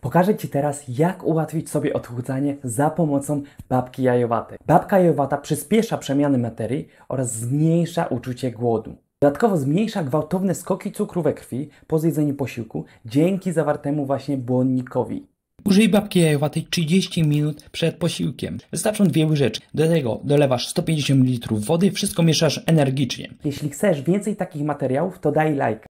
Pokażę Ci teraz, jak ułatwić sobie odchudzanie za pomocą babki jajowatej. Babka jajowata przyspiesza przemiany materii oraz zmniejsza uczucie głodu. Dodatkowo zmniejsza gwałtowne skoki cukru we krwi po zjedzeniu posiłku dzięki zawartemu właśnie błonnikowi. Użyj babki jajowatej 30 minut przed posiłkiem. Wystarczą dwie łyżeczki. Do tego dolewasz 150 ml wody, wszystko mieszasz energicznie. Jeśli chcesz więcej takich materiałów, to daj like.